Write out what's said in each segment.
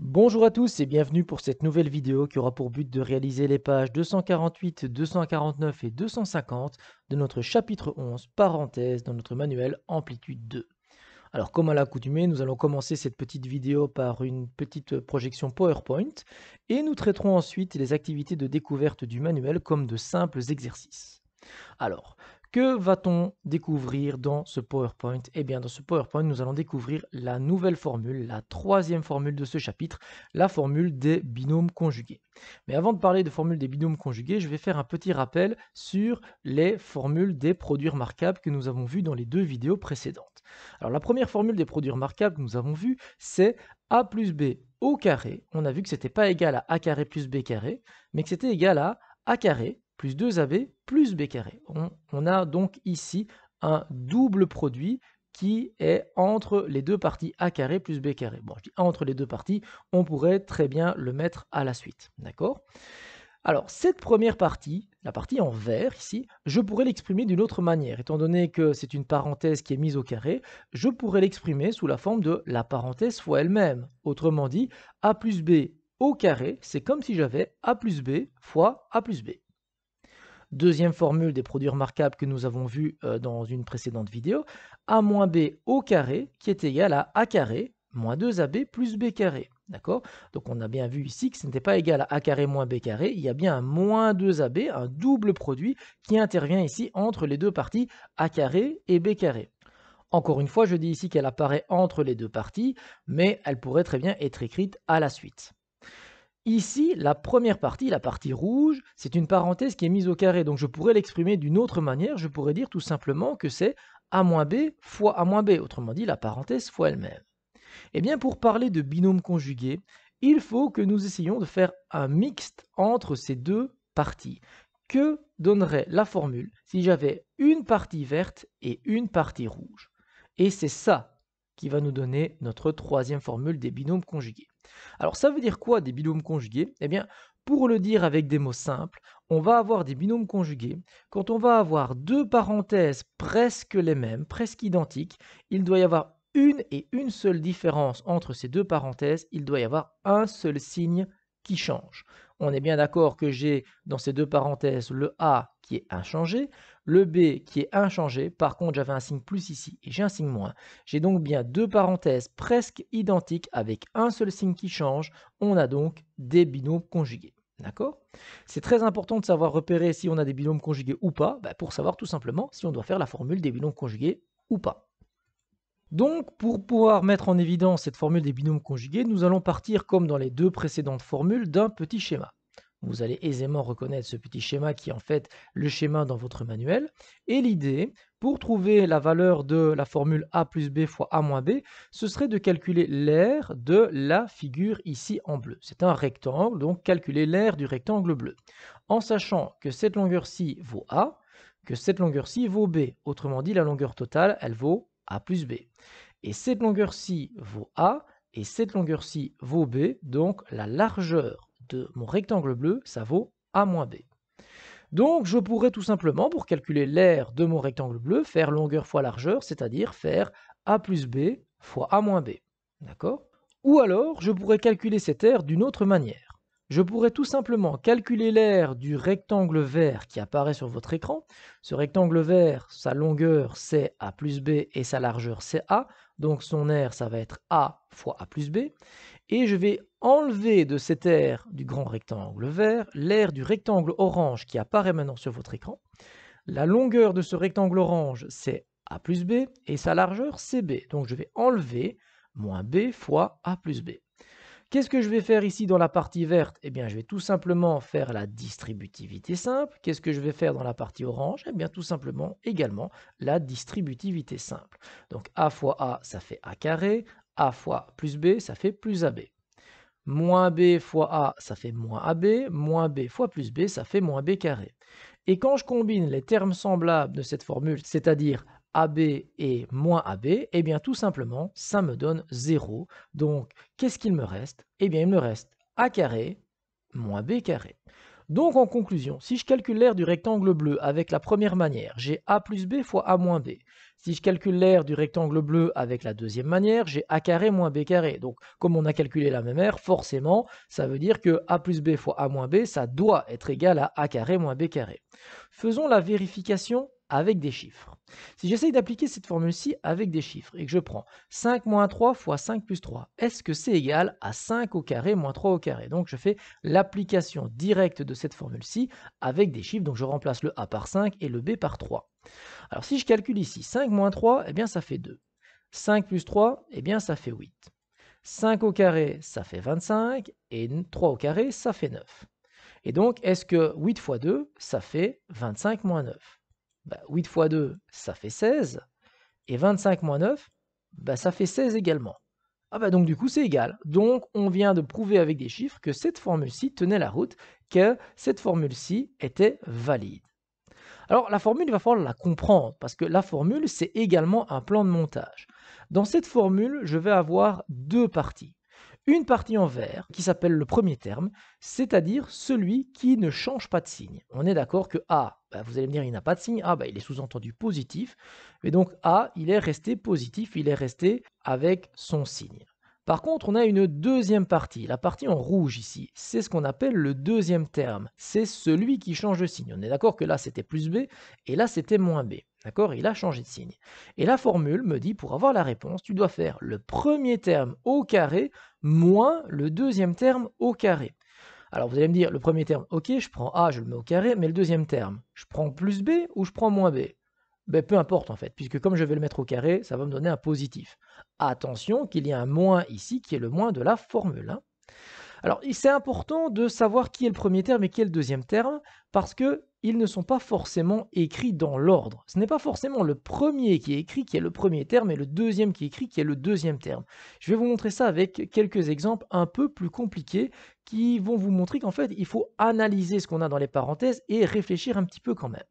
Bonjour à tous et bienvenue pour cette nouvelle vidéo qui aura pour but de réaliser les pages 248, 249 et 250 de notre chapitre 11, parenthèse, dans notre manuel Amplitude 2. Alors comme à l'accoutumée, nous allons commencer cette petite vidéo par une petite projection PowerPoint et nous traiterons ensuite les activités de découverte du manuel comme de simples exercices. Alors, que va-t-on découvrir dans ce PowerPoint Eh bien, dans ce PowerPoint, nous allons découvrir la nouvelle formule, la troisième formule de ce chapitre, la formule des binômes conjugués. Mais avant de parler de formule des binômes conjugués, je vais faire un petit rappel sur les formules des produits remarquables que nous avons vues dans les deux vidéos précédentes. Alors, la première formule des produits remarquables que nous avons vue, c'est a plus b au carré. On a vu que ce n'était pas égal à a carré plus b carré, mais que c'était égal à a carré plus 2AB plus B carré. On, a donc ici un double produit qui est entre les deux parties a carré plus b carré. Bon, je dis entre les deux parties, on pourrait très bien le mettre à la suite, d'accord Alors, cette première partie, la partie en vert ici, je pourrais l'exprimer d'une autre manière. Étant donné que c'est une parenthèse qui est mise au carré, je pourrais l'exprimer sous la forme de la parenthèse fois elle-même. Autrement dit, a plus b au carré, c'est comme si j'avais a plus b fois a plus b. Deuxième formule des produits remarquables que nous avons vu euh, dans une précédente vidéo, a moins b au carré qui est égal à a carré moins 2ab plus b carré. D'accord Donc on a bien vu ici que ce n'était pas égal à a carré moins b carré, il y a bien un moins 2ab, un double produit qui intervient ici entre les deux parties a carré et b carré. Encore une fois, je dis ici qu'elle apparaît entre les deux parties, mais elle pourrait très bien être écrite à la suite. Ici, la première partie, la partie rouge, c'est une parenthèse qui est mise au carré. Donc je pourrais l'exprimer d'une autre manière. Je pourrais dire tout simplement que c'est a moins b fois a moins b, autrement dit la parenthèse fois elle-même. Eh bien, pour parler de binôme conjugué, il faut que nous essayions de faire un mixte entre ces deux parties. Que donnerait la formule si j'avais une partie verte et une partie rouge Et c'est ça qui va nous donner notre troisième formule des binômes conjugués. Alors ça veut dire quoi des binômes conjugués Eh bien, pour le dire avec des mots simples, on va avoir des binômes conjugués. Quand on va avoir deux parenthèses presque les mêmes, presque identiques, il doit y avoir une et une seule différence entre ces deux parenthèses, il doit y avoir un seul signe qui change. On est bien d'accord que j'ai dans ces deux parenthèses le A qui est inchangé, le B qui est inchangé. Par contre, j'avais un signe plus ici et j'ai un signe moins. J'ai donc bien deux parenthèses presque identiques avec un seul signe qui change. On a donc des binômes conjugués. D'accord C'est très important de savoir repérer si on a des binômes conjugués ou pas, bah, pour savoir tout simplement si on doit faire la formule des binômes conjugués ou pas. Donc, pour pouvoir mettre en évidence cette formule des binômes conjugués, nous allons partir, comme dans les deux précédentes formules, d'un petit schéma. Vous allez aisément reconnaître ce petit schéma qui est en fait le schéma dans votre manuel. Et l'idée, pour trouver la valeur de la formule a plus b fois a moins b, ce serait de calculer l'aire de la figure ici en bleu. C'est un rectangle, donc calculer l'aire du rectangle bleu. En sachant que cette longueur-ci vaut a, que cette longueur-ci vaut b. Autrement dit, la longueur totale, elle vaut a plus b. Et cette longueur-ci vaut a, et cette longueur-ci vaut b, donc la largeur de mon rectangle bleu, ça vaut A moins B. Donc je pourrais tout simplement, pour calculer l'aire de mon rectangle bleu, faire longueur fois largeur, c'est-à-dire faire A plus B fois A moins B. D'accord Ou alors, je pourrais calculer cette aire d'une autre manière. Je pourrais tout simplement calculer l'aire du rectangle vert qui apparaît sur votre écran. Ce rectangle vert, sa longueur c'est A plus B et sa largeur c'est A. Donc son air, ça va être A fois A plus B et je vais enlever de cette aire du grand rectangle vert l'aire du rectangle orange qui apparaît maintenant sur votre écran. La longueur de ce rectangle orange, c'est A plus B, et sa largeur, c'est B. Donc je vais enlever moins B fois A plus B. Qu'est-ce que je vais faire ici dans la partie verte Eh bien, je vais tout simplement faire la distributivité simple. Qu'est-ce que je vais faire dans la partie orange Eh bien, tout simplement également la distributivité simple. Donc, A fois A, ça fait A carré. A fois plus B, ça fait plus AB. Moins B fois A, ça fait moins AB. Moins B fois plus B, ça fait moins B carré. Et quand je combine les termes semblables de cette formule, c'est-à-dire AB et moins AB, eh bien tout simplement, ça me donne 0. Donc, qu'est-ce qu'il me reste Eh bien, il me reste A carré moins B carré. Donc en conclusion, si je calcule l'aire du rectangle bleu avec la première manière, j'ai a plus b fois a moins b. Si je calcule l'aire du rectangle bleu avec la deuxième manière, j'ai a carré moins b carré. Donc comme on a calculé la même aire, forcément, ça veut dire que a plus b fois a moins b, ça doit être égal à a carré moins b carré. Faisons la vérification avec des chiffres. Si j'essaye d'appliquer cette formule-ci avec des chiffres et que je prends 5 moins 3 fois 5 plus 3, est-ce que c'est égal à 5 au carré moins 3 au carré Donc je fais l'application directe de cette formule-ci avec des chiffres, donc je remplace le a par 5 et le b par 3. Alors si je calcule ici 5 moins 3, eh bien ça fait 2. 5 plus 3, eh bien ça fait 8. 5 au carré, ça fait 25, et 3 au carré, ça fait 9. Et donc, est-ce que 8 fois 2, ça fait 25 moins 9 8 bah, fois 2, ça fait 16. Et 25 moins 9, bah, ça fait 16 également. Ah bah donc du coup c'est égal. Donc on vient de prouver avec des chiffres que cette formule-ci tenait la route, que cette formule-ci était valide. Alors la formule, il va falloir la comprendre, parce que la formule, c'est également un plan de montage. Dans cette formule, je vais avoir deux parties. Une partie en vert, qui s'appelle le premier terme, c'est-à-dire celui qui ne change pas de signe. On est d'accord que A bah, vous allez me dire, il n'a pas de signe. Ah, bah, il est sous-entendu positif. Mais donc A, il est resté positif, il est resté avec son signe. Par contre, on a une deuxième partie. La partie en rouge ici, c'est ce qu'on appelle le deuxième terme. C'est celui qui change de signe. On est d'accord que là, c'était plus B et là, c'était moins B. D'accord Il a changé de signe. Et la formule me dit, pour avoir la réponse, tu dois faire le premier terme au carré moins le deuxième terme au carré. Alors vous allez me dire, le premier terme, ok, je prends A, je le mets au carré, mais le deuxième terme, je prends plus B ou je prends moins B ben, Peu importe en fait, puisque comme je vais le mettre au carré, ça va me donner un positif. Attention qu'il y a un moins ici qui est le moins de la formule. Hein. Alors c'est important de savoir qui est le premier terme et qui est le deuxième terme, parce que ils ne sont pas forcément écrits dans l'ordre. Ce n'est pas forcément le premier qui est écrit qui est le premier terme et le deuxième qui est écrit qui est le deuxième terme. Je vais vous montrer ça avec quelques exemples un peu plus compliqués qui vont vous montrer qu'en fait, il faut analyser ce qu'on a dans les parenthèses et réfléchir un petit peu quand même.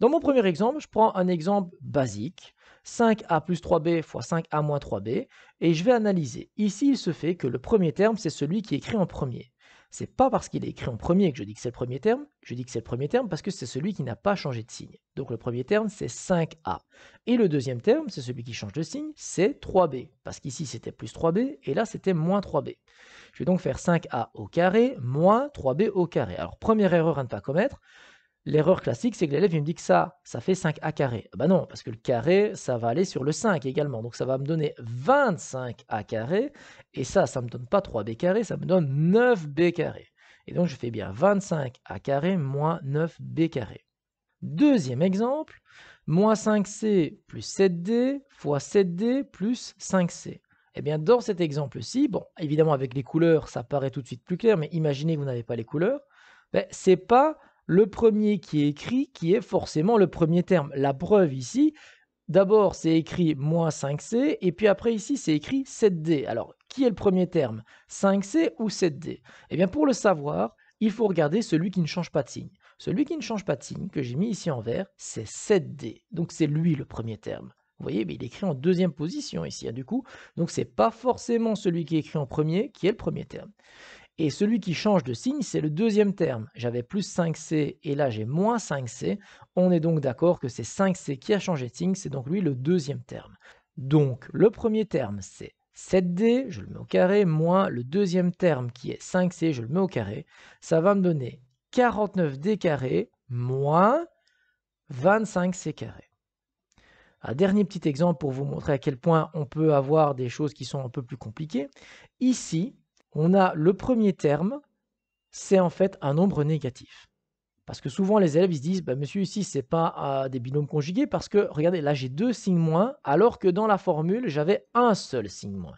Dans mon premier exemple, je prends un exemple basique. 5a plus 3b fois 5a moins 3b, et je vais analyser. Ici, il se fait que le premier terme, c'est celui qui est écrit en premier. C'est pas parce qu'il est écrit en premier que je dis que c'est le premier terme, je dis que c'est le premier terme parce que c'est celui qui n'a pas changé de signe. Donc le premier terme, c'est 5A. Et le deuxième terme, c'est celui qui change de signe, c'est 3B. Parce qu'ici, c'était plus 3B, et là, c'était moins 3B. Je vais donc faire 5A au carré, moins 3B au carré. Alors, première erreur à ne pas commettre, L'erreur classique, c'est que l'élève me dit que ça, ça fait 5a carré. Ben non, parce que le carré, ça va aller sur le 5 également. Donc ça va me donner 25a carré. Et ça, ça ne me donne pas 3b carré, ça me donne 9b carré. Et donc je fais bien 25a carré moins 9b carré. Deuxième exemple, moins 5c plus 7d fois 7d plus 5c. Et eh bien, dans cet exemple-ci, bon, évidemment, avec les couleurs, ça paraît tout de suite plus clair, mais imaginez que vous n'avez pas les couleurs. Ben, c'est pas le premier qui est écrit qui est forcément le premier terme. La preuve ici, d'abord c'est écrit moins 5C et puis après ici c'est écrit 7D. Alors qui est le premier terme 5C ou 7D Eh bien pour le savoir, il faut regarder celui qui ne change pas de signe. Celui qui ne change pas de signe, que j'ai mis ici en vert, c'est 7D. Donc c'est lui le premier terme. Vous voyez, mais il est écrit en deuxième position ici, hein, du coup. Donc, ce n'est pas forcément celui qui est écrit en premier qui est le premier terme. Et celui qui change de signe, c'est le deuxième terme. J'avais plus 5C et là j'ai moins 5C. On est donc d'accord que c'est 5C qui a changé de signe, c'est donc lui le deuxième terme. Donc le premier terme c'est 7D, je le mets au carré, moins le deuxième terme qui est 5C, je le mets au carré. Ça va me donner 49D carré moins 25C carré. Un dernier petit exemple pour vous montrer à quel point on peut avoir des choses qui sont un peu plus compliquées. Ici, on a le premier terme, c'est en fait un nombre négatif. Parce que souvent les élèves ils se disent, bah, monsieur ici c'est pas euh, des binômes conjugués parce que regardez là j'ai deux signes moins alors que dans la formule j'avais un seul signe moins.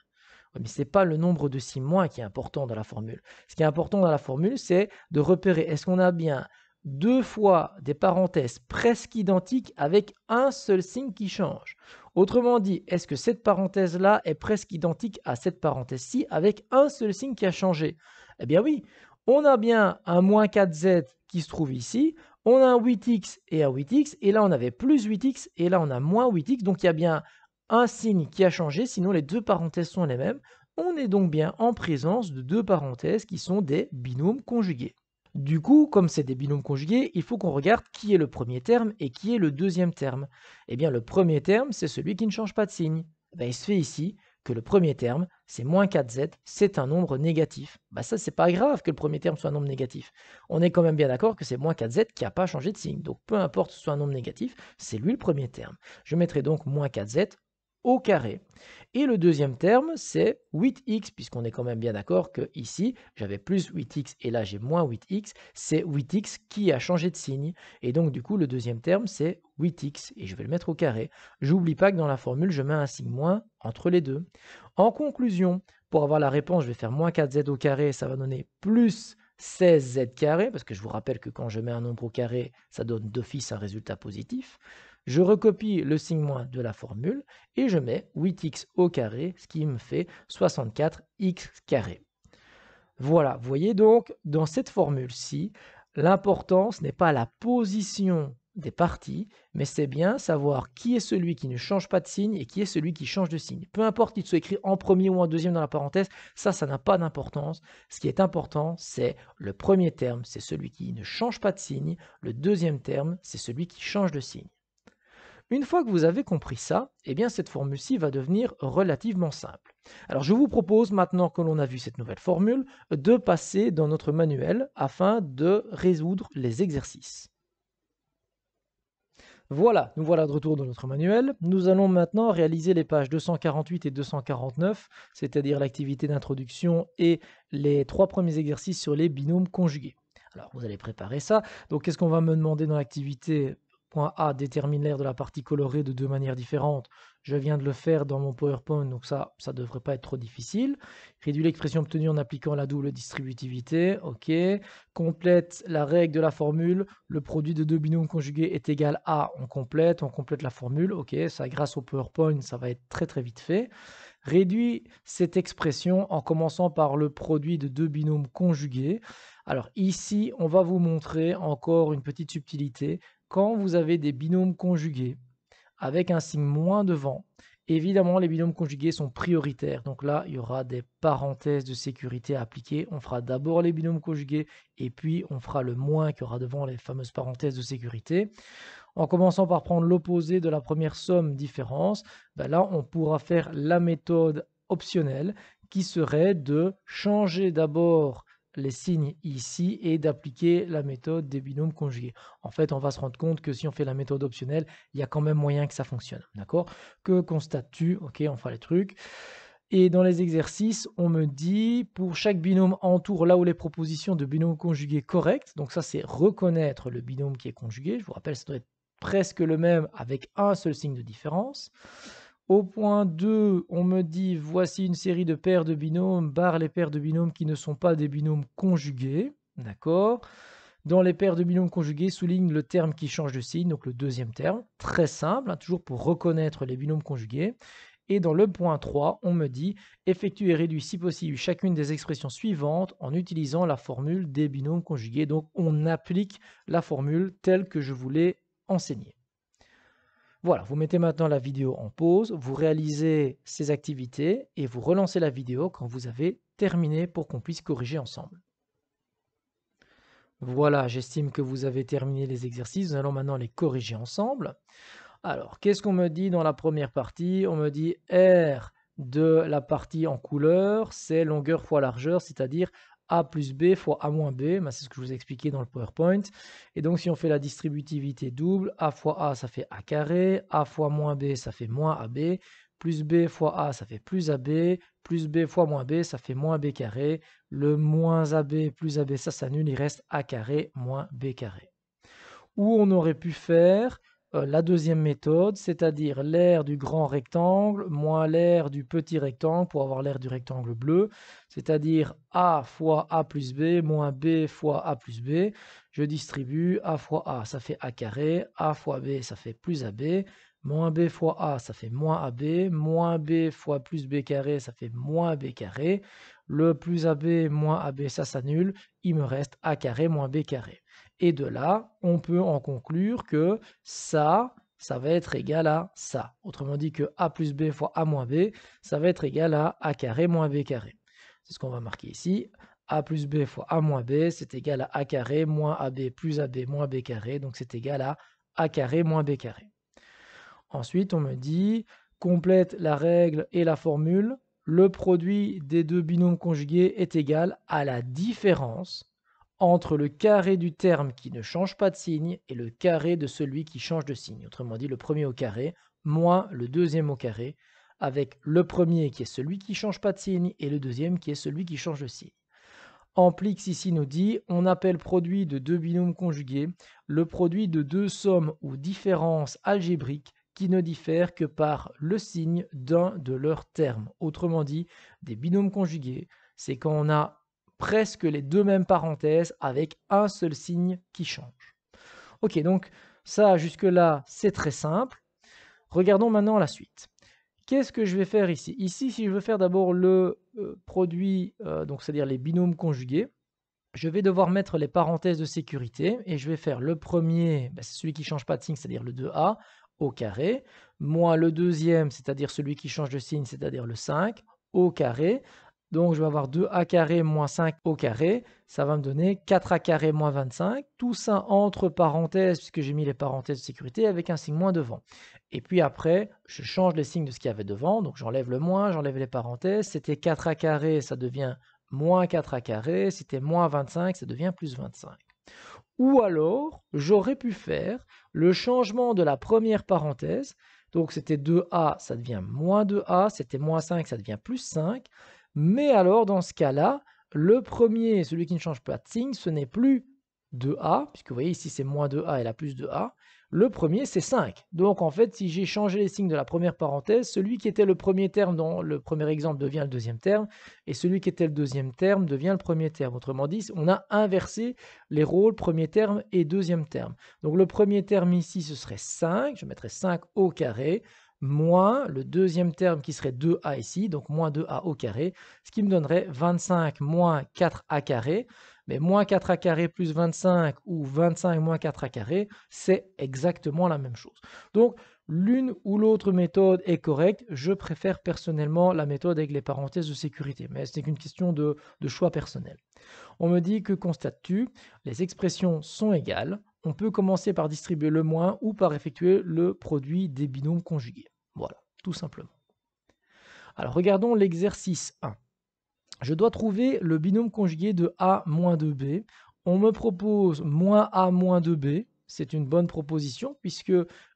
Mais ce n'est pas le nombre de signes moins qui est important dans la formule. Ce qui est important dans la formule, c'est de repérer est-ce qu'on a bien deux fois des parenthèses presque identiques avec un seul signe qui change. Autrement dit, est-ce que cette parenthèse-là est presque identique à cette parenthèse-ci avec un seul signe qui a changé Eh bien oui, on a bien un moins 4z qui se trouve ici, on a un 8x et un 8x, et là on avait plus 8x, et là on a moins 8x, donc il y a bien un signe qui a changé, sinon les deux parenthèses sont les mêmes. On est donc bien en présence de deux parenthèses qui sont des binômes conjugués. Du coup, comme c'est des binômes conjugués, il faut qu'on regarde qui est le premier terme et qui est le deuxième terme. Eh bien, le premier terme, c'est celui qui ne change pas de signe. Ben, il se fait ici que le premier terme, c'est moins 4z, c'est un nombre négatif. Bah ça, c'est pas grave que le premier terme soit un nombre négatif. On est quand même bien d'accord que c'est moins 4z qui n'a pas changé de signe. Donc peu importe ce soit un nombre négatif, c'est lui le premier terme. Je mettrai donc moins 4z au carré. Et le deuxième terme, c'est 8x, puisqu'on est quand même bien d'accord que ici, j'avais plus 8x et là j'ai moins 8x, c'est 8x qui a changé de signe. Et donc du coup, le deuxième terme, c'est 8x, et je vais le mettre au carré. J'oublie pas que dans la formule, je mets un signe moins entre les deux. En conclusion, pour avoir la réponse, je vais faire moins 4z au carré, ça va donner plus 16z carré, parce que je vous rappelle que quand je mets un nombre au carré, ça donne d'office un résultat positif. Je recopie le signe moins de la formule et je mets 8x au carré, ce qui me fait 64x carré. Voilà, vous voyez donc, dans cette formule-ci, l'importance n'est pas la position des parties, mais c'est bien savoir qui est celui qui ne change pas de signe et qui est celui qui change de signe. Peu importe qu'il soit écrit en premier ou en deuxième dans la parenthèse, ça, ça n'a pas d'importance. Ce qui est important, c'est le premier terme, c'est celui qui ne change pas de signe. Le deuxième terme, c'est celui qui change de signe. Une fois que vous avez compris ça, eh bien cette formule-ci va devenir relativement simple. Alors je vous propose maintenant que l'on a vu cette nouvelle formule de passer dans notre manuel afin de résoudre les exercices. Voilà, nous voilà de retour dans notre manuel. Nous allons maintenant réaliser les pages 248 et 249, c'est-à-dire l'activité d'introduction et les trois premiers exercices sur les binômes conjugués. Alors vous allez préparer ça. Donc qu'est-ce qu'on va me demander dans l'activité point A détermine l'air de la partie colorée de deux manières différentes. Je viens de le faire dans mon PowerPoint, donc ça, ça ne devrait pas être trop difficile. Réduis l'expression obtenue en appliquant la double distributivité. OK. Complète la règle de la formule. Le produit de deux binômes conjugués est égal à. On complète, on complète la formule. OK, ça grâce au PowerPoint, ça va être très très vite fait. Réduis cette expression en commençant par le produit de deux binômes conjugués. Alors ici, on va vous montrer encore une petite subtilité. Quand vous avez des binômes conjugués avec un signe moins devant, évidemment les binômes conjugués sont prioritaires. Donc là, il y aura des parenthèses de sécurité à appliquer. On fera d'abord les binômes conjugués et puis on fera le moins qu'il y aura devant les fameuses parenthèses de sécurité. En commençant par prendre l'opposé de la première somme différence, ben là on pourra faire la méthode optionnelle qui serait de changer d'abord les signes ici et d'appliquer la méthode des binômes conjugués. En fait, on va se rendre compte que si on fait la méthode optionnelle, il y a quand même moyen que ça fonctionne. D'accord Que constates-tu Ok, on fera les trucs. Et dans les exercices, on me dit pour chaque binôme entoure là où les propositions de binômes conjugués correctes. Donc ça, c'est reconnaître le binôme qui est conjugué. Je vous rappelle, ça doit être presque le même avec un seul signe de différence. Au point 2, on me dit voici une série de paires de binômes, barre les paires de binômes qui ne sont pas des binômes conjugués. D'accord Dans les paires de binômes conjugués, souligne le terme qui change de signe, donc le deuxième terme. Très simple, hein, toujours pour reconnaître les binômes conjugués. Et dans le point 3, on me dit effectue et réduise si possible chacune des expressions suivantes en utilisant la formule des binômes conjugués. Donc on applique la formule telle que je vous l'ai enseignée. Voilà, vous mettez maintenant la vidéo en pause, vous réalisez ces activités et vous relancez la vidéo quand vous avez terminé pour qu'on puisse corriger ensemble. Voilà, j'estime que vous avez terminé les exercices. Nous allons maintenant les corriger ensemble. Alors, qu'est-ce qu'on me dit dans la première partie On me dit R de la partie en couleur, c'est longueur fois largeur, c'est-à-dire a plus B fois A moins B, bah, c'est ce que je vous ai expliqué dans le PowerPoint. Et donc si on fait la distributivité double, A fois A ça fait A carré, A fois moins B ça fait moins AB, plus B fois A ça fait plus AB, plus B fois moins B ça fait moins B carré, le moins AB plus AB ça s'annule, il reste A carré moins B carré. Ou on aurait pu faire euh, la deuxième méthode, c'est-à-dire l'aire du grand rectangle moins l'air du petit rectangle pour avoir l'air du rectangle bleu, c'est-à-dire A fois A plus B moins B fois A plus B. Je distribue A fois A, ça fait A carré, A fois B, ça fait plus AB, moins B fois A, ça fait moins AB, moins B fois plus B carré, ça fait moins B carré. Le plus AB moins AB, ça s'annule, il me reste A carré moins B carré. Et de là, on peut en conclure que ça, ça va être égal à ça. Autrement dit que a plus b fois a moins b, ça va être égal à a carré moins b carré. C'est ce qu'on va marquer ici. a plus b fois a moins b, c'est égal à a carré moins ab plus ab moins b carré. Donc c'est égal à a carré moins b carré. Ensuite, on me dit, complète la règle et la formule. Le produit des deux binômes conjugués est égal à la différence entre le carré du terme qui ne change pas de signe et le carré de celui qui change de signe. Autrement dit, le premier au carré moins le deuxième au carré, avec le premier qui est celui qui change pas de signe et le deuxième qui est celui qui change de signe. Amplix ici nous dit on appelle produit de deux binômes conjugués le produit de deux sommes ou différences algébriques qui ne diffèrent que par le signe d'un de leurs termes. Autrement dit, des binômes conjugués, c'est quand on a presque les deux mêmes parenthèses avec un seul signe qui change. Ok, donc ça jusque-là, c'est très simple. Regardons maintenant la suite. Qu'est-ce que je vais faire ici Ici, si je veux faire d'abord le euh, produit, euh, donc c'est-à-dire les binômes conjugués, je vais devoir mettre les parenthèses de sécurité et je vais faire le premier, ben, c'est celui qui change pas de signe, c'est-à-dire le 2a au carré, moins le deuxième, c'est-à-dire celui qui change de signe, c'est-à-dire le 5 au carré, donc je vais avoir 2a carré moins 5 au carré, ça va me donner 4a carré moins 25, tout ça entre parenthèses puisque j'ai mis les parenthèses de sécurité avec un signe moins devant. Et puis après, je change les signes de ce qu'il y avait devant, donc j'enlève le moins, j'enlève les parenthèses, c'était 4a carré, ça devient moins 4a carré, c'était moins 25, ça devient plus 25. Ou alors, j'aurais pu faire le changement de la première parenthèse, donc c'était 2a, ça devient moins 2a, c'était moins 5, ça devient plus 5, mais alors, dans ce cas-là, le premier, celui qui ne change pas de signe, ce n'est plus 2A, puisque vous voyez ici c'est moins 2A et la plus 2A. Le premier, c'est 5. Donc en fait, si j'ai changé les signes de la première parenthèse, celui qui était le premier terme dans le premier exemple devient le deuxième terme, et celui qui était le deuxième terme devient le premier terme. Autrement dit, on a inversé les rôles premier terme et deuxième terme. Donc le premier terme ici, ce serait 5, je mettrais 5 au carré, moins le deuxième terme qui serait 2a ici, donc moins 2a au carré, ce qui me donnerait 25 moins 4a carré. Mais moins 4a carré plus 25 ou 25 moins 4a carré, c'est exactement la même chose. Donc l'une ou l'autre méthode est correcte. Je préfère personnellement la méthode avec les parenthèses de sécurité, mais c'est qu'une question de, de choix personnel. On me dit que constates-tu Les expressions sont égales. On peut commencer par distribuer le moins ou par effectuer le produit des binômes conjugués. Voilà, tout simplement. Alors regardons l'exercice 1. Je dois trouver le binôme conjugué de A moins 2B. On me propose moins A moins 2B. C'est une bonne proposition puisque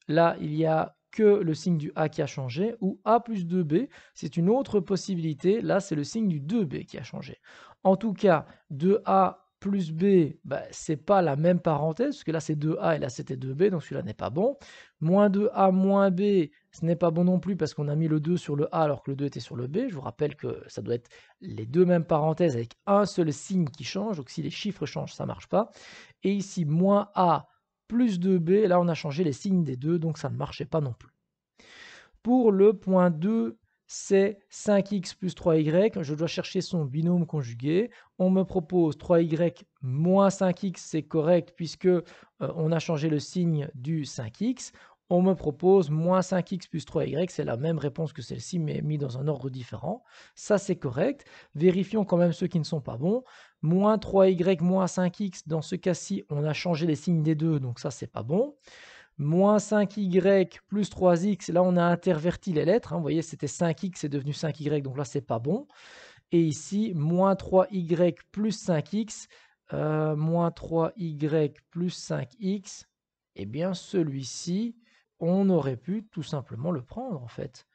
là, il n'y a que le signe du A qui a changé, ou A plus 2B, c'est une autre possibilité, là c'est le signe du 2B qui a changé. En tout cas, 2A plus B, ce bah, c'est pas la même parenthèse, parce que là c'est 2A et là c'était 2B, donc celui-là n'est pas bon. Moins 2A moins B, ce n'est pas bon non plus parce qu'on a mis le 2 sur le A alors que le 2 était sur le B. Je vous rappelle que ça doit être les deux mêmes parenthèses avec un seul signe qui change, donc si les chiffres changent, ça marche pas. Et ici, moins A plus 2B, là on a changé les signes des deux, donc ça ne marchait pas non plus. Pour le point 2 c'est 5x plus 3y. Je dois chercher son binôme conjugué. On me propose 3y moins 5x, c'est correct puisque euh, on a changé le signe du 5x. On me propose moins 5x plus 3y, c'est la même réponse que celle-ci, mais mis dans un ordre différent. Ça, c'est correct. Vérifions quand même ceux qui ne sont pas bons. Moins 3y moins 5x, dans ce cas-ci, on a changé les signes des deux, donc ça, c'est pas bon moins 5y plus 3x. Là, on a interverti les lettres. Hein. Vous voyez, c'était 5x, c'est devenu 5y, donc là, c'est pas bon. Et ici, moins 3y plus 5x, euh, moins 3y plus 5x, et eh bien, celui-ci, on aurait pu tout simplement le prendre, en fait.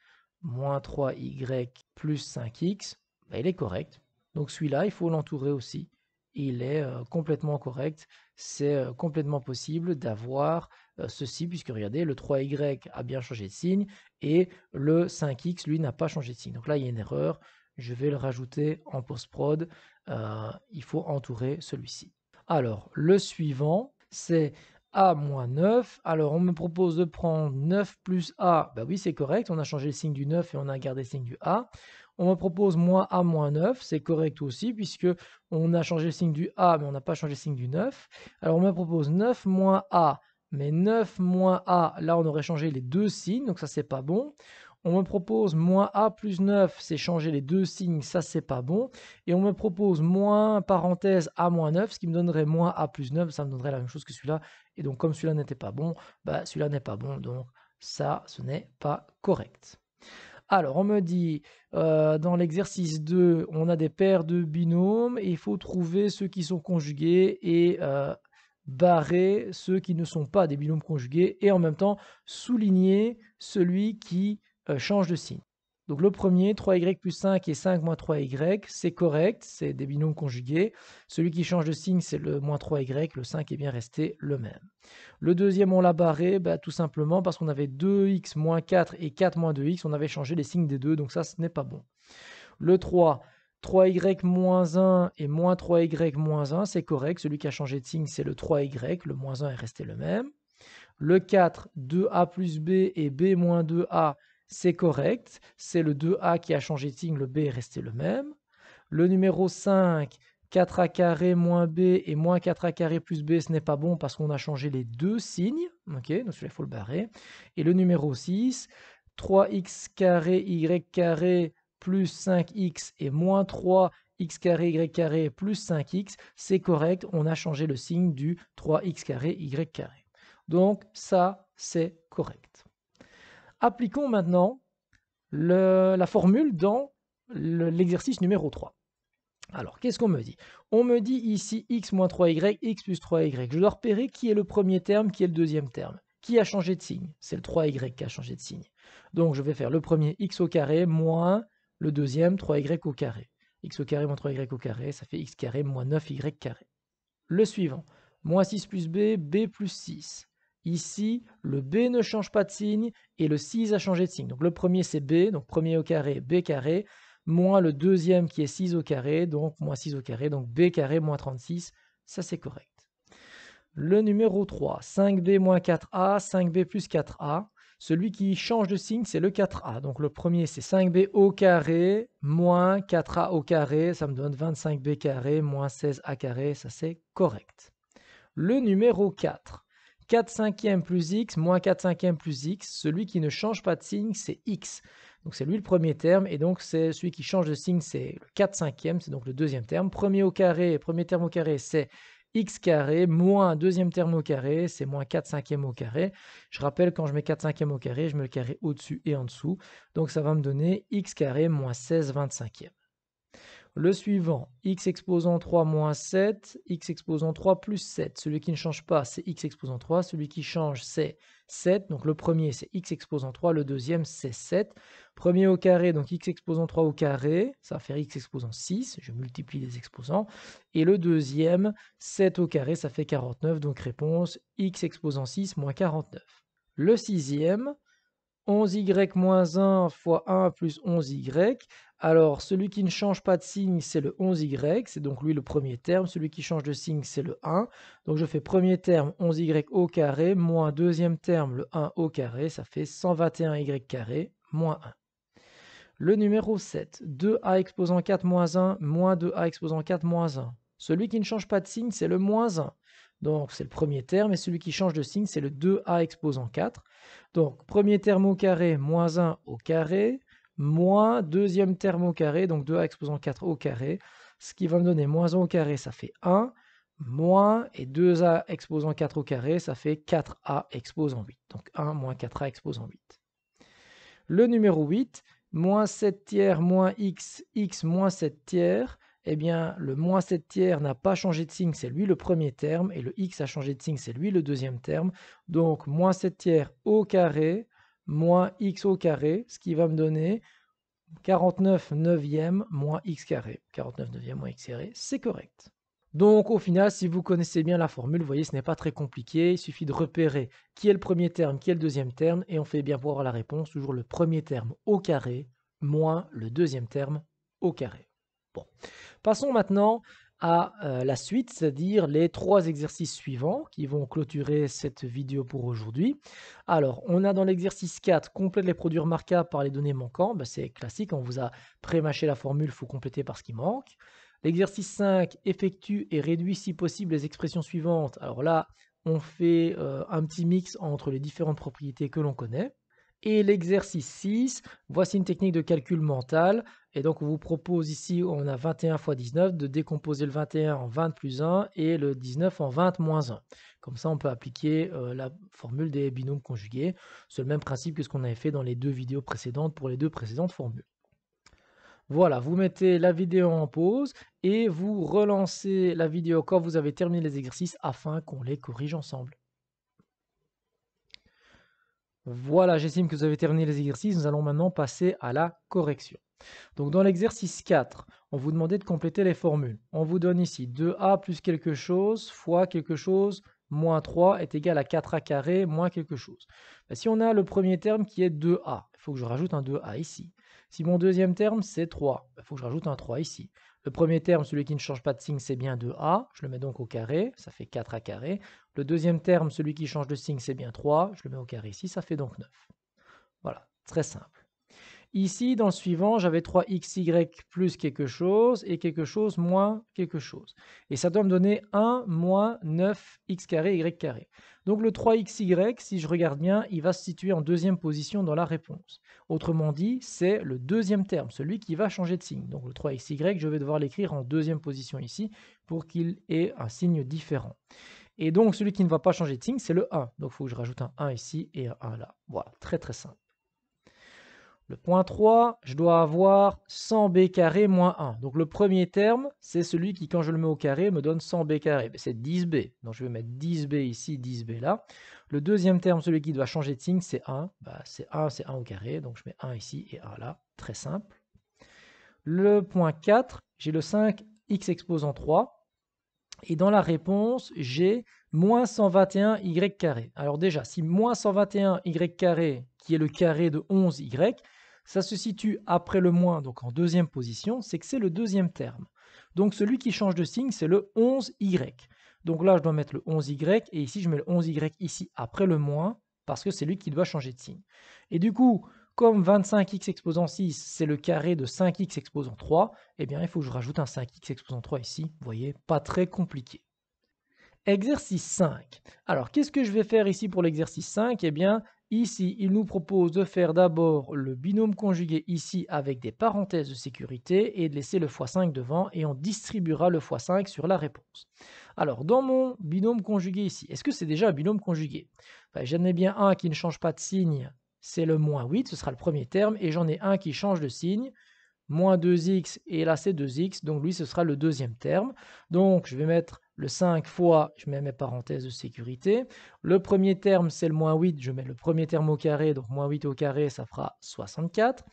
Moins 3y plus 5x, bah, il est correct. Donc celui-là, il faut l'entourer aussi. Il est euh, complètement correct. C'est euh, complètement possible d'avoir euh, ceci, puisque regardez, le 3y a bien changé de signe et le 5x, lui, n'a pas changé de signe. Donc là, il y a une erreur. Je vais le rajouter en post-prod. Euh, il faut entourer celui-ci. Alors, le suivant, c'est a moins 9. Alors, on me propose de prendre 9 plus A. Bah ben oui, c'est correct. On a changé le signe du 9 et on a gardé le signe du A. On me propose moins A moins 9. C'est correct aussi puisque on a changé le signe du A, mais on n'a pas changé le signe du 9. Alors, on me propose 9 moins A mais 9 moins A, là on aurait changé les deux signes, donc ça c'est pas bon. On me propose moins A plus 9, c'est changer les deux signes, ça c'est pas bon. Et on me propose moins parenthèse A moins 9, ce qui me donnerait moins A plus 9, ça me donnerait la même chose que celui-là. Et donc comme celui-là n'était pas bon, bah celui-là n'est pas bon, donc ça ce n'est pas correct. Alors, on me dit, euh, dans l'exercice 2, on a des paires de binômes il faut trouver ceux qui sont conjugués et euh, barrer ceux qui ne sont pas des binômes conjugués et en même temps souligner celui qui euh, change de signe. Donc le premier, 3y plus 5 et 5 moins 3y, c'est correct, c'est des binômes conjugués. Celui qui change de signe, c'est le moins 3y, le 5 est bien resté le même. Le deuxième, on l'a barré bah, tout simplement parce qu'on avait 2x moins 4 et 4 moins 2x, on avait changé les signes des deux, donc ça ce n'est pas bon. Le 3, 3y-1 moins et moins 3y-1, moins c'est correct. Celui qui a changé de signe, c'est le 3y. Le moins 1 est resté le même. Le 4, 2a plus b et b moins 2a, c'est correct. C'est le 2a qui a changé de signe, le b est resté le même. Le numéro 5, 4a carré moins b et moins 4a carré plus b, ce n'est pas bon parce qu'on a changé les deux signes. ok donc celui-là, il faut le barrer. Et le numéro 6, 3x carré y carré plus 5x et moins 3x carré y carré plus 5x, c'est correct, on a changé le signe du 3x carré y carré. Donc ça, c'est correct. Appliquons maintenant la formule dans l'exercice numéro 3. Alors, qu'est-ce qu'on me dit On me dit ici x moins 3y, x plus 3y. Je dois repérer qui est le premier terme, qui est le deuxième terme. Qui a changé de signe C'est le 3y qui a changé de signe. Donc, je vais faire le premier x au carré moins le deuxième, 3y au carré. x au carré moins 3y au carré, ça fait x carré moins 9y carré. Le suivant, moins 6 plus b, b plus 6. Ici, le b ne change pas de signe et le 6 a changé de signe. Donc le premier c'est b, donc premier au carré, b carré, moins le deuxième qui est 6 au carré, donc moins 6 au carré, donc b carré moins 36, ça c'est correct. Le numéro 3, 5b moins 4a, 5b plus 4a. Celui qui change de signe, c'est le 4a. Donc le premier, c'est 5b au carré moins 4a au carré. Ça me donne 25b carré moins 16a carré. Ça, c'est correct. Le numéro 4. 4 cinquième plus x moins 4 cinquième plus x. Celui qui ne change pas de signe, c'est x. Donc c'est lui le premier terme. Et donc c'est celui qui change de signe, c'est le 4 cinquième, C'est donc le deuxième terme. Premier au carré, premier terme au carré, c'est x carré moins un deuxième terme au carré, c'est moins 4 cinquièmes au carré. Je rappelle, quand je mets 4 cinquièmes au carré, je mets le carré au-dessus et en dessous. Donc ça va me donner x carré moins 16 25e. Le suivant, x exposant 3 moins 7, x exposant 3 plus 7. Celui qui ne change pas, c'est x exposant 3. Celui qui change, c'est 7. Donc le premier, c'est x exposant 3. Le deuxième, c'est 7. Premier au carré, donc x exposant 3 au carré. Ça va faire x exposant 6. Je multiplie les exposants. Et le deuxième, 7 au carré, ça fait 49. Donc réponse, x exposant 6 moins 49. Le sixième, 11y-1 moins fois 1 plus 11y. Alors, celui qui ne change pas de signe, c'est le 11y, c'est donc lui le premier terme. Celui qui change de signe, c'est le 1. Donc, je fais premier terme 11y au carré, moins deuxième terme le 1 au carré, ça fait 121y carré, moins 1. Le numéro 7, 2a exposant 4 moins 1, moins 2a exposant 4 moins 1. Celui qui ne change pas de signe, c'est le moins 1. Donc c'est le premier terme, et celui qui change de signe, c'est le 2a exposant 4. Donc premier terme au carré, moins 1 au carré, moins deuxième terme au carré, donc 2a exposant 4 au carré, ce qui va me donner moins 1 au carré, ça fait 1, moins, et 2a exposant 4 au carré, ça fait 4a exposant 8. Donc 1 moins 4a exposant 8. Le numéro 8, moins 7 tiers moins x, x moins 7 tiers, eh bien le moins 7 tiers n'a pas changé de signe, c'est lui le premier terme, et le x a changé de signe, c'est lui le deuxième terme. Donc moins 7 tiers au carré, moins x au carré, ce qui va me donner 49 neuvième moins x carré. 49 neuvième moins x carré, c'est correct. Donc au final, si vous connaissez bien la formule, vous voyez, ce n'est pas très compliqué. Il suffit de repérer qui est le premier terme, qui est le deuxième terme, et on fait bien voir la réponse, toujours le premier terme au carré moins le deuxième terme au carré. Bon. Passons maintenant à euh, la suite, c'est-à-dire les trois exercices suivants qui vont clôturer cette vidéo pour aujourd'hui. Alors, on a dans l'exercice 4, complète les produits remarquables par les données manquantes. Bah, c'est classique, on vous a prémâché la formule, il faut compléter par ce qui manque. L'exercice 5, effectue et réduit si possible les expressions suivantes. Alors là, on fait euh, un petit mix entre les différentes propriétés que l'on connaît. Et l'exercice 6, voici une technique de calcul mental. Et donc, on vous propose ici, on a 21 x 19, de décomposer le 21 en 20 plus 1 et le 19 en 20 moins 1. Comme ça, on peut appliquer euh, la formule des binômes conjugués. C'est le même principe que ce qu'on avait fait dans les deux vidéos précédentes pour les deux précédentes formules. Voilà, vous mettez la vidéo en pause et vous relancez la vidéo quand vous avez terminé les exercices afin qu'on les corrige ensemble. Voilà, j'estime que vous avez terminé les exercices. Nous allons maintenant passer à la correction. Donc dans l'exercice 4, on vous demandait de compléter les formules. On vous donne ici 2a plus quelque chose fois quelque chose moins 3 est égal à 4a carré moins quelque chose. Bah, si on a le premier terme qui est 2a, il faut que je rajoute un 2a ici. Si mon deuxième terme c'est 3, bah, il faut que je rajoute un 3 ici. Le premier terme, celui qui ne change pas de signe, c'est bien 2a, je le mets donc au carré, ça fait 4a carré. Le deuxième terme, celui qui change de signe, c'est bien 3, je le mets au carré ici, ça fait donc 9. Voilà, très simple. Ici, dans le suivant, j'avais 3xy plus quelque chose et quelque chose moins quelque chose. Et ça doit me donner 1 moins 9x y Donc le 3xy, si je regarde bien, il va se situer en deuxième position dans la réponse. Autrement dit, c'est le deuxième terme, celui qui va changer de signe. Donc le 3xy, je vais devoir l'écrire en deuxième position ici pour qu'il ait un signe différent. Et donc celui qui ne va pas changer de signe, c'est le 1. Donc il faut que je rajoute un 1 ici et un 1 là. Voilà, très très simple. Le point 3, je dois avoir 100b carré moins 1. Donc le premier terme, c'est celui qui, quand je le mets au carré, me donne 100b carré. C'est 10b. Donc je vais mettre 10b ici, 10b là. Le deuxième terme, celui qui doit changer de signe, c'est 1. Bah, c'est 1, c'est 1 au carré. Donc je mets 1 ici et 1 là. Très simple. Le point 4, j'ai le 5x exposant 3. Et dans la réponse, j'ai moins 121y carré. Alors déjà, si moins 121y carré, qui est le carré de 11y, ça se situe après le moins, donc en deuxième position, c'est que c'est le deuxième terme. Donc celui qui change de signe, c'est le 11y. Donc là, je dois mettre le 11y, et ici, je mets le 11y ici après le moins, parce que c'est lui qui doit changer de signe. Et du coup, comme 25x exposant 6, c'est le carré de 5x exposant 3, eh bien, il faut que je rajoute un 5x exposant 3 ici. Vous voyez, pas très compliqué. Exercice 5. Alors, qu'est-ce que je vais faire ici pour l'exercice 5 Eh bien, Ici, il nous propose de faire d'abord le binôme conjugué ici avec des parenthèses de sécurité et de laisser le x5 devant et on distribuera le x5 sur la réponse. Alors, dans mon binôme conjugué ici, est-ce que c'est déjà un binôme conjugué ben, J'en ai bien un qui ne change pas de signe, c'est le moins 8, ce sera le premier terme, et j'en ai un qui change de signe, moins 2x, et là c'est 2x, donc lui ce sera le deuxième terme. Donc je vais mettre le 5 fois, je mets mes parenthèses de sécurité. Le premier terme, c'est le moins 8, je mets le premier terme au carré, donc moins 8 au carré, ça fera 64,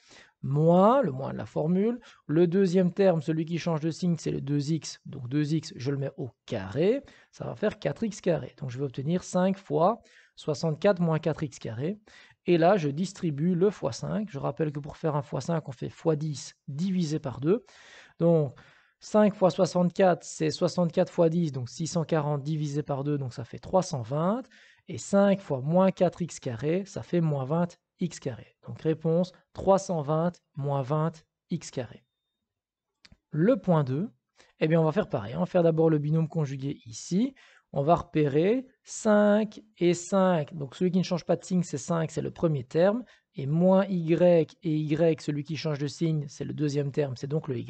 moins le moins de la formule. Le deuxième terme, celui qui change de signe, c'est le 2x, donc 2x, je le mets au carré, ça va faire 4x carré. Donc je vais obtenir 5 fois 64 moins 4x carré. Et là, je distribue le x5. Je rappelle que pour faire un x5, on fait x10 divisé par 2. Donc, 5 x 64, c'est 64 x 10, donc 640 divisé par 2, donc ça fait 320. Et 5 fois moins 4x ça fait moins 20x Donc réponse 320 moins 20x Le point 2, eh bien on va faire pareil. Hein. On va faire d'abord le binôme conjugué ici on va repérer 5 et 5. Donc celui qui ne change pas de signe, c'est 5, c'est le premier terme. Et moins y et y, celui qui change de signe, c'est le deuxième terme, c'est donc le y.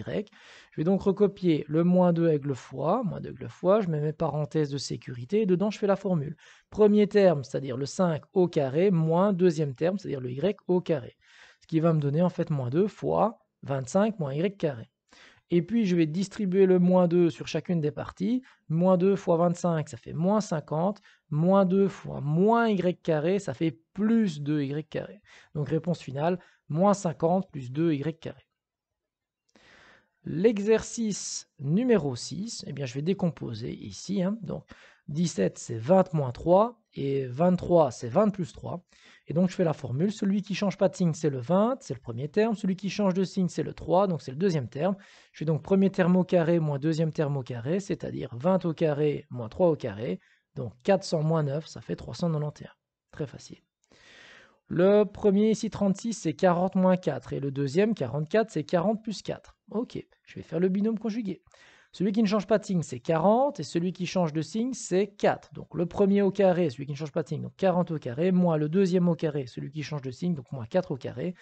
Je vais donc recopier le moins 2 avec le fois, fois, je mets mes parenthèses de sécurité, et dedans je fais la formule. Premier terme, c'est-à-dire le 5 au carré, moins deuxième terme, c'est-à-dire le y au carré. Ce qui va me donner en fait moins 2 fois 25 moins y carré. Et puis, je vais distribuer le moins 2 sur chacune des parties. Moins 2 fois 25, ça fait moins 50. Moins 2 fois moins y carré, ça fait plus 2y carré. Donc, réponse finale, moins 50 plus 2y carré. L'exercice numéro 6, eh bien, je vais décomposer ici. Hein. donc, 17 c'est 20 moins 3, et 23 c'est 20 plus 3. Et donc je fais la formule, celui qui change pas de signe c'est le 20, c'est le premier terme, celui qui change de signe c'est le 3, donc c'est le deuxième terme. Je fais donc premier terme au carré moins deuxième terme au carré, c'est-à-dire 20 au carré moins 3 au carré, donc 400 moins 9 ça fait 391. Très facile. Le premier ici 36 c'est 40 moins 4 et le deuxième 44 c'est 40 plus 4. Ok, je vais faire le binôme conjugué. Celui qui ne change pas de signe, c'est 40, et celui qui change de signe, c'est 4. Donc le premier au carré, celui qui ne change pas de signe, donc 40 au carré, moins le deuxième au carré, celui qui change de signe, donc moins 4 au carré.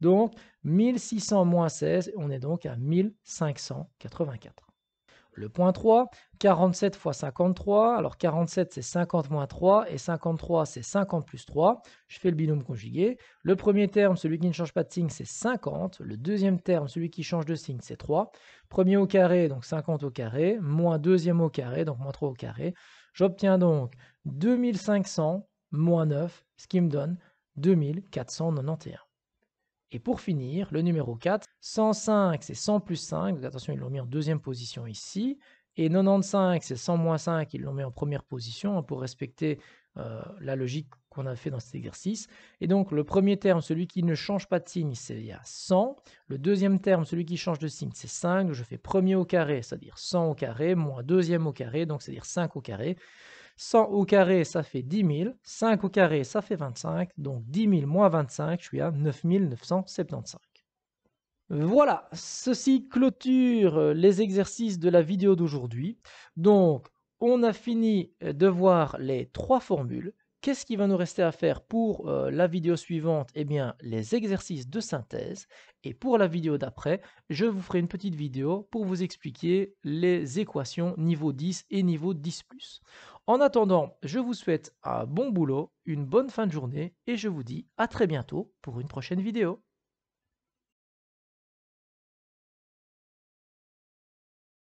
Donc 1600 moins 16, on est donc à 1584. Le point 3, 47 fois 53. Alors 47 c'est 50 moins 3 et 53 c'est 50 plus 3. Je fais le binôme conjugué. Le premier terme, celui qui ne change pas de signe, c'est 50. Le deuxième terme, celui qui change de signe, c'est 3. Premier au carré, donc 50 au carré, moins deuxième au carré, donc moins 3 au carré. J'obtiens donc 2500 moins 9, ce qui me donne 2491. Et pour finir, le numéro 4, 105 c'est 100 plus 5, donc attention ils l'ont mis en deuxième position ici, et 95 c'est 100 moins 5, ils l'ont mis en première position hein, pour respecter euh, la logique qu'on a fait dans cet exercice. Et donc le premier terme, celui qui ne change pas de signe, c'est 100. Le deuxième terme, celui qui change de signe, c'est 5. Je fais premier au carré, c'est-à-dire 100 au carré, moins deuxième au carré, donc c'est-à-dire 5 au carré. 100 au carré, ça fait 10 000. 5 au carré, ça fait 25. Donc 10 000 moins 25, je suis à 9 975. Voilà, ceci clôture euh, les exercices de la vidéo d'aujourd'hui. Donc, on a fini euh, de voir les trois formules. Qu'est-ce qui va nous rester à faire pour euh, la vidéo suivante Eh bien, les exercices de synthèse. Et pour la vidéo d'après, je vous ferai une petite vidéo pour vous expliquer les équations niveau 10 et niveau 10+. En attendant, je vous souhaite un bon boulot, une bonne fin de journée et je vous dis à très bientôt pour une prochaine vidéo.